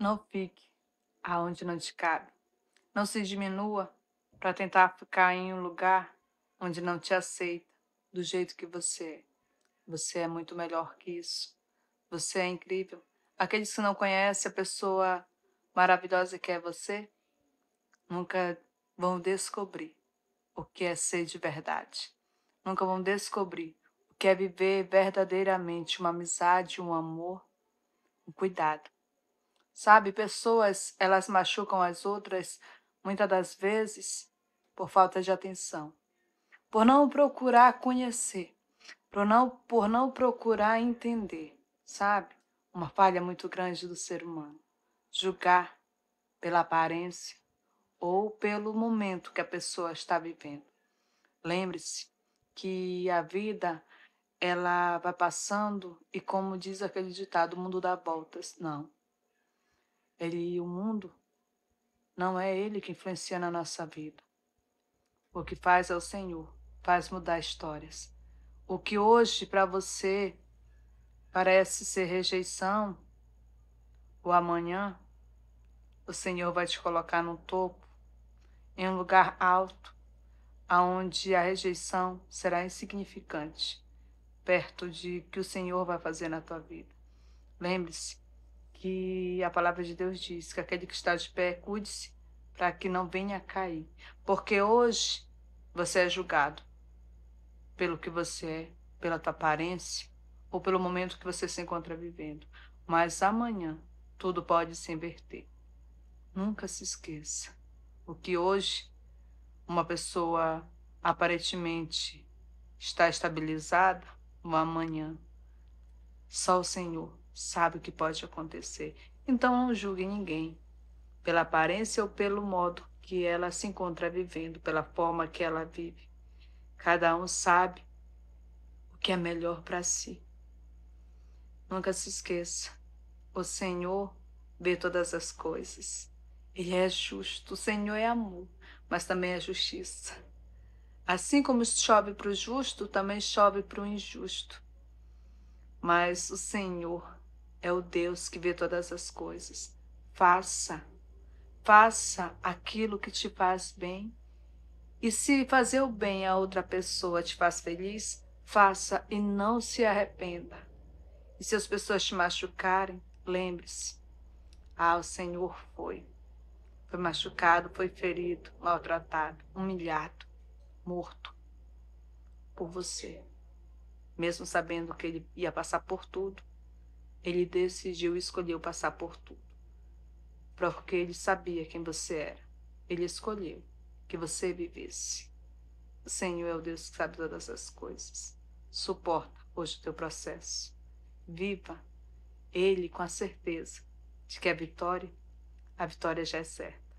Não fique aonde não te cabe. Não se diminua para tentar ficar em um lugar onde não te aceita do jeito que você é. Você é muito melhor que isso. Você é incrível. Aqueles que não conhecem a pessoa maravilhosa que é você nunca vão descobrir o que é ser de verdade. Nunca vão descobrir o que é viver verdadeiramente uma amizade, um amor, um cuidado Sabe, pessoas, elas machucam as outras muitas das vezes por falta de atenção, por não procurar conhecer, por não, por não procurar entender, sabe? Uma falha muito grande do ser humano. Julgar pela aparência ou pelo momento que a pessoa está vivendo. Lembre-se que a vida ela vai passando e como diz aquele ditado, o mundo dá voltas. Não, ele e o mundo, não é ele que influencia na nossa vida. O que faz é o Senhor, faz mudar histórias. O que hoje para você parece ser rejeição, o amanhã, o Senhor vai te colocar no topo, em um lugar alto, aonde a rejeição será insignificante, perto de que o Senhor vai fazer na tua vida. Lembre-se, que a palavra de Deus diz que aquele que está de pé, cuide-se para que não venha cair. Porque hoje você é julgado pelo que você é, pela tua aparência ou pelo momento que você se encontra vivendo. Mas amanhã tudo pode se inverter. Nunca se esqueça o que hoje uma pessoa aparentemente está estabilizada, o amanhã só o Senhor sabe o que pode acontecer. Então não julgue ninguém pela aparência ou pelo modo que ela se encontra vivendo, pela forma que ela vive. Cada um sabe o que é melhor para si. Nunca se esqueça: o Senhor vê todas as coisas. Ele é justo, o Senhor é amor, mas também é justiça. Assim como chove para o justo, também chove para o injusto. Mas o Senhor é o Deus que vê todas as coisas. Faça, faça aquilo que te faz bem. E se fazer o bem a outra pessoa te faz feliz, faça e não se arrependa. E se as pessoas te machucarem, lembre-se: ah, o Senhor foi. Foi machucado, foi ferido, maltratado, humilhado, morto por você. Mesmo sabendo que ele ia passar por tudo, ele decidiu e escolheu passar por tudo. Porque ele sabia quem você era. Ele escolheu que você vivesse. O Senhor é o Deus que sabe todas as coisas. Suporta hoje o teu processo. Viva ele com a certeza de que a vitória, a vitória já é certa.